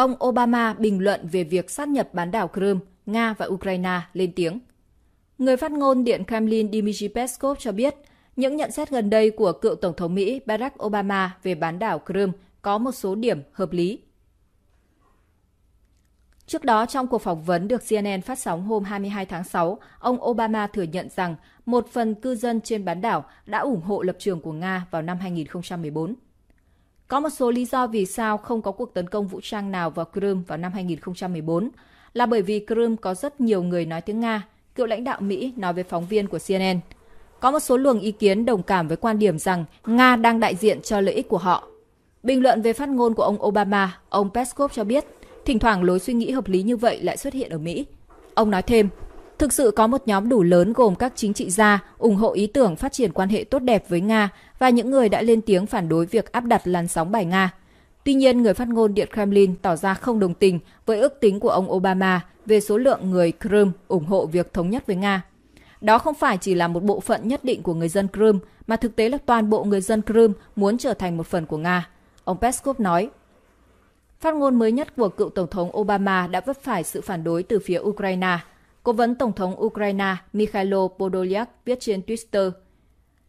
Ông Obama bình luận về việc sát nhập bán đảo Crimea, Nga và Ukraine lên tiếng. Người phát ngôn Điện Kremlin Dmitry Peskov cho biết, những nhận xét gần đây của cựu Tổng thống Mỹ Barack Obama về bán đảo Crimea có một số điểm hợp lý. Trước đó, trong cuộc phỏng vấn được CNN phát sóng hôm 22 tháng 6, ông Obama thừa nhận rằng một phần cư dân trên bán đảo đã ủng hộ lập trường của Nga vào năm 2014. Có một số lý do vì sao không có cuộc tấn công vũ trang nào vào Crimea vào năm 2014 là bởi vì Crimea có rất nhiều người nói tiếng Nga, cựu lãnh đạo Mỹ nói với phóng viên của CNN. Có một số luồng ý kiến đồng cảm với quan điểm rằng Nga đang đại diện cho lợi ích của họ. Bình luận về phát ngôn của ông Obama, ông Peskov cho biết, thỉnh thoảng lối suy nghĩ hợp lý như vậy lại xuất hiện ở Mỹ. Ông nói thêm, Thực sự có một nhóm đủ lớn gồm các chính trị gia ủng hộ ý tưởng phát triển quan hệ tốt đẹp với Nga và những người đã lên tiếng phản đối việc áp đặt làn sóng bài Nga. Tuy nhiên, người phát ngôn Điện Kremlin tỏ ra không đồng tình với ước tính của ông Obama về số lượng người Crimea ủng hộ việc thống nhất với Nga. Đó không phải chỉ là một bộ phận nhất định của người dân Crimea, mà thực tế là toàn bộ người dân Crimea muốn trở thành một phần của Nga. Ông Peskov nói, Phát ngôn mới nhất của cựu Tổng thống Obama đã vấp phải sự phản đối từ phía Ukraine. Cố vấn Tổng thống Ukraine Mikhailo Podolyak viết trên Twitter,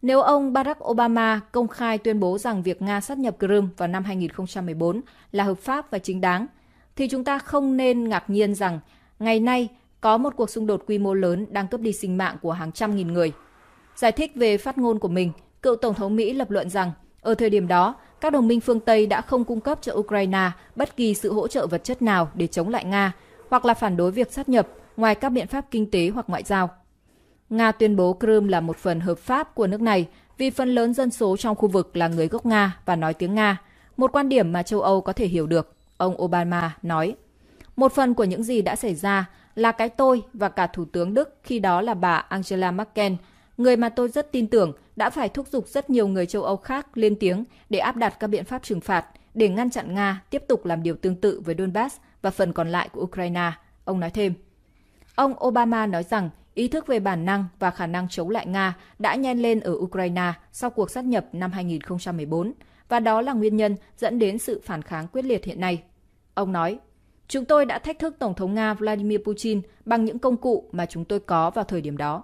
nếu ông Barack Obama công khai tuyên bố rằng việc Nga sát nhập Crimea vào năm 2014 là hợp pháp và chính đáng, thì chúng ta không nên ngạc nhiên rằng ngày nay có một cuộc xung đột quy mô lớn đang cướp đi sinh mạng của hàng trăm nghìn người. Giải thích về phát ngôn của mình, cựu Tổng thống Mỹ lập luận rằng ở thời điểm đó, các đồng minh phương Tây đã không cung cấp cho Ukraine bất kỳ sự hỗ trợ vật chất nào để chống lại Nga hoặc là phản đối việc sát nhập ngoài các biện pháp kinh tế hoặc ngoại giao. Nga tuyên bố Crimea là một phần hợp pháp của nước này vì phần lớn dân số trong khu vực là người gốc Nga và nói tiếng Nga, một quan điểm mà châu Âu có thể hiểu được, ông Obama nói. Một phần của những gì đã xảy ra là cái tôi và cả Thủ tướng Đức khi đó là bà Angela Merkel, người mà tôi rất tin tưởng đã phải thúc giục rất nhiều người châu Âu khác lên tiếng để áp đặt các biện pháp trừng phạt để ngăn chặn Nga tiếp tục làm điều tương tự với Donbass và phần còn lại của Ukraine, ông nói thêm. Ông Obama nói rằng ý thức về bản năng và khả năng chống lại Nga đã nhen lên ở Ukraine sau cuộc sát nhập năm 2014 và đó là nguyên nhân dẫn đến sự phản kháng quyết liệt hiện nay. Ông nói, chúng tôi đã thách thức Tổng thống Nga Vladimir Putin bằng những công cụ mà chúng tôi có vào thời điểm đó.